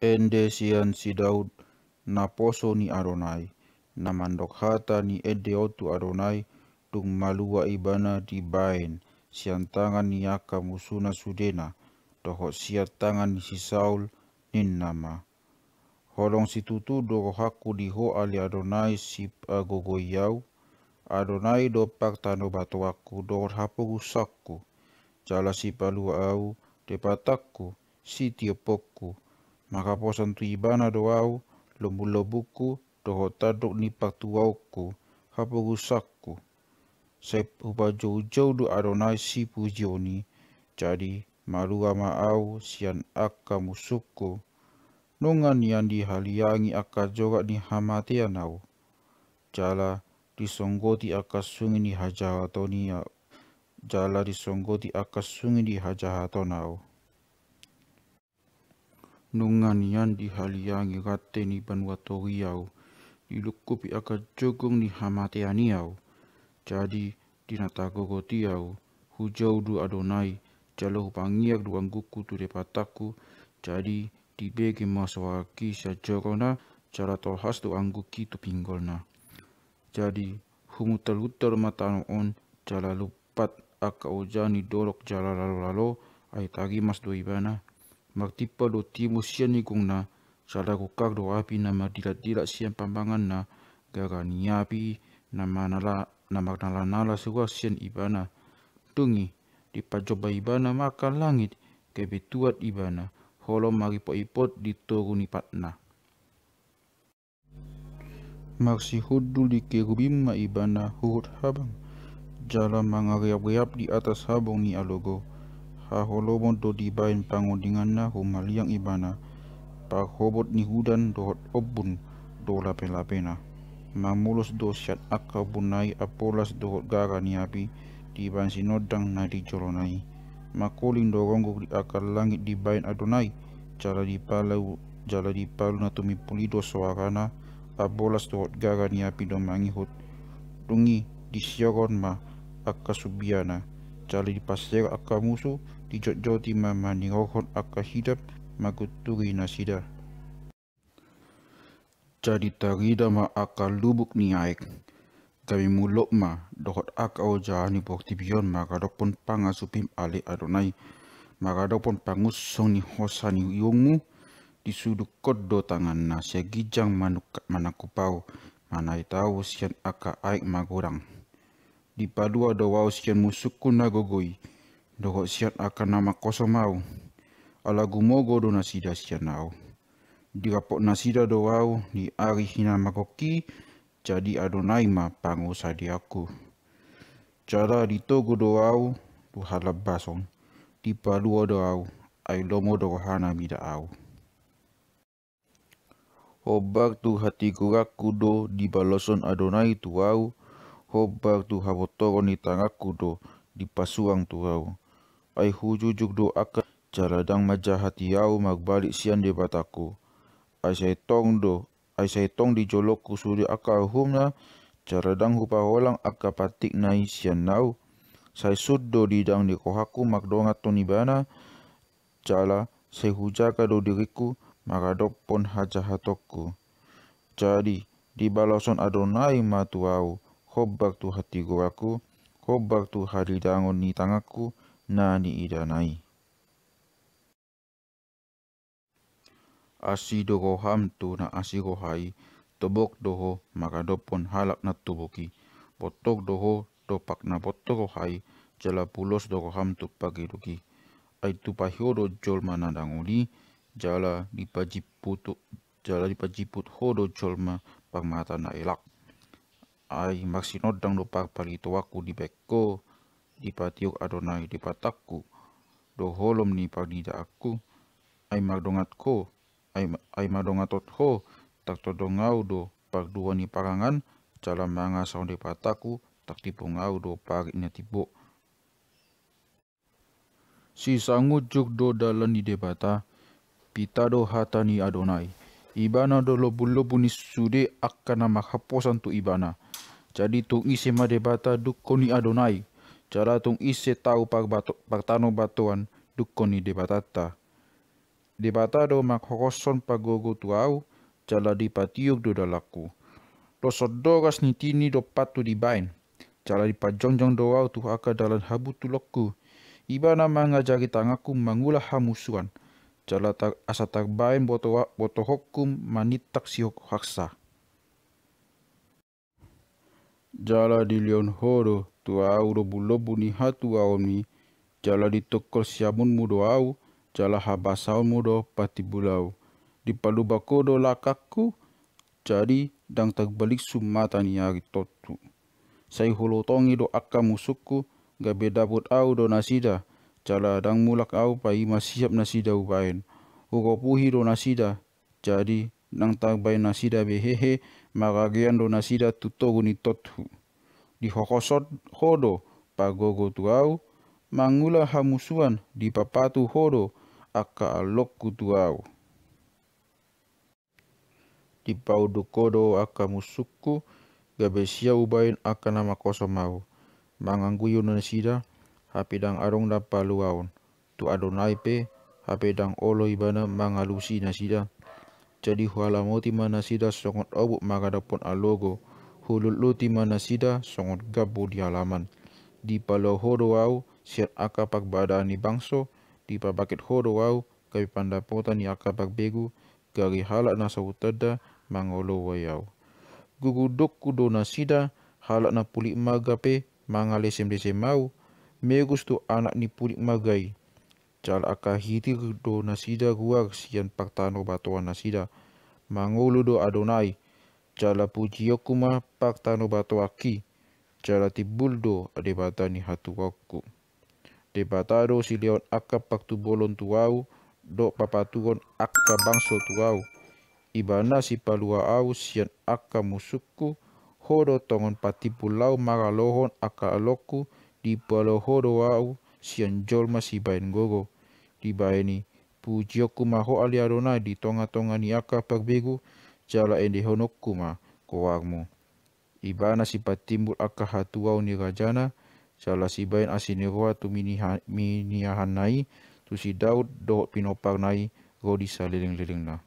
ende sian si Daud na poso ni aronai, na mandok hata ni ede otu aronai, tung malua ibana di bain sian tangan ni aka musuna sudena toho sia tangan ni si Saul nin nama. Holong si tutu doro haku diho ali aronai si agogo yau Adonai pak tano batu aku dor hapu rusakku. Jala si palu au depatakku si tiopokku maka posan ibana doau lobu-lobuku toho tadok ni patuauku hapo gusakku sai upa jauh-jauh do adonai si pujioni jadi ama au sian akka musuku nongan yang dihaliangi akka joga ni hamatian au jala disonggoti akka sungi ni hajahatonia jala disonggoti akka sungi ni hajahatonau nunganian di di haliangi katte ni banwatori di dilukupi aka jogong ni hamateani yau jadi dinatagogoti yau hujau du adonai jalo pangiak angguku tu depataku jadi di dibege maswaki sajarona jara tohas tu angguki tu pinggolna jadi humutal-hutal matano on jala lupat aka ojani dorok jala lalo-lalo ai tagi mas do ibana magtipa lo timo sian ikong na sala kokak do api na magdila-dila sian pambangan na gaga niapi na manala na magnala-nala suwa sian ibana tungi di pajoba ibana maka langit tuat ibana holo maripot-ipot di toru patna. maksi hudul di kerubim ma ibana hurut habang jala mangariap-riap di atas habong ni alogo haholobon to dibain na humaliang ibana pahobot ni hudan dohot obun do lape-lapena mamulus do syat akabunai apolas dohot gaga ni api dibain sinodang na di joronai do doronggo di akal langit dibain adonai jala di palau jala di palu na tumipuli do suarana apolas dohot gaga ni api do mangihut dungi di ma akasubiana jala di pasir akamusu di dijojoti mama akan hidup, maguturi nasida. Jadi tarida ma akan lubuk niaik. Kami mulok ma dohot akau jahani bukti bion magadok pun pangasupim ale adonai. Magadok pun pangusong ni hosani yungu disuduk kodo tangan nasya gijang manuk manakupau manai tahu sian aka aik magurang. Di padua dowau sian musukku nagogoi dogo siat akan nama koso mau ala gumogo do nasida siat nau dirapok nasida do au di ari hina makoki jadi adonai ma pango sadiaku cara di togo do au do halab basong di palua do au ai lomo do hana mida au Hobar tu hati kurak kudo di baloson Adonai tuau, hobak tu habotoro ni tangak kudo di pasuang tuau ay huju jugdo aka jaradang majahat yau magbalik sian di bataku. Ay say tong do, ay say tong di jolok kusuri aka humna, jaradang hupa holang aka patik nai sian nau. Say sud didang di kohaku makdonga bana. jala say hujaka do diriku, magadok pon hajahatokku. Jadi, di balason Adonai matuau, hobak tu hati goraku, hobak tu hadidangon ni tangaku, 那里的那里。阿西多哥哈姆图那阿西哥哈伊，多博多哈，玛加多本哈拉那多博基，博多多哈，多帕那博多哥哈伊，加拉普罗斯多哥哈姆图帕基多基，埃图帕霍罗乔尔玛那当乌里，加拉里帕吉普图，加拉里帕吉普霍罗乔尔玛帕马塔那伊拉，埃马西诺当多帕帕里托瓦库里贝科。Ipatiuk Adonai di patakku. Doholom ni pagnida aku, ay magdongat ko, ay, ay madongatot ko, tak todongau do pagdua ni parangan, cala mangasaw di pataku, tak tipungau do pag inatibo. Si sangujuk do dalan ni debata, pita do hata ni Adonai. Ibana do lobu-lobu ni sude akkana makaposan tu ibana. Jadi tu isi madebata dukoni Adonai. Jalatung ise tau pagtano batuan dukoni debatata batata. De batado makhokoson pagogo tuau jala di patiuk do dalaku. Dosodogas nitini do patu di bain. Jala di pajongjong doau tu aka dalan habu tulokku. Iba nama ngajari tangaku mangulah hamusuan. Jala tak asa tak bain boto, boto hokum manitak sihok haksa. Jala di leon horo Tua robu lobu buni hatu au ni jala di tokol siamun mudo au jala habasau mudo pati bulau di paluba do lakaku jadi dang terbalik sumata ni hari totu sai holotongi do akka musukku beda bot au do nasida jala dang mulak au pai siap nasida ubain ukopuhi do nasida jadi nang tagbai nasida behehe magagian do nasida tutogu ni totu di hokosot hodo pagogo tuau mangula hamusuan di papatu hodo aka alok tuau di paudukodo aka musuku gabesia ubain aka nama kosomau mangangguyu nasida hapidang arong da paluaun tu adonai pe hapidang olo ibana mangalusi nasida jadi huala moti sida songot obuk magadapon alogo hulul luti manasida songot gabu di halaman. Di palo horo au siat akapak badani bangso, di pabakit horo au kabi pandapotan ni akapak begu, gari halak nasa utada mangolo wayau. Gugudok kudo nasida halak na pulik magape mangalesem desem mau, megus tu anak ni pulik magai. Cal akahiti do nasida gua sian paktano batuan nasida. Mangolo do adonai, Jala pujiyokuma paktano aki. Jala tibuldo adebatani hatuwaku. Debatado sileon akka bolon tuau. Do papatugon akka bangso tuau. Ibana si palua au sian akka musukku. Hodo tongon patipulau magalohon akka aloku. Di hodo au sian jolma si bain gogo. Di baini pujiyokuma ho aliadona di tonga-tonga ni akka pakbegu jala endi kuma, ko wagmo ibana sipa timbul akka hatuwau ni gajana jala sibain asinegoa tu miniahanai tu si daud do pinoparnai godi sa leleng-leleng na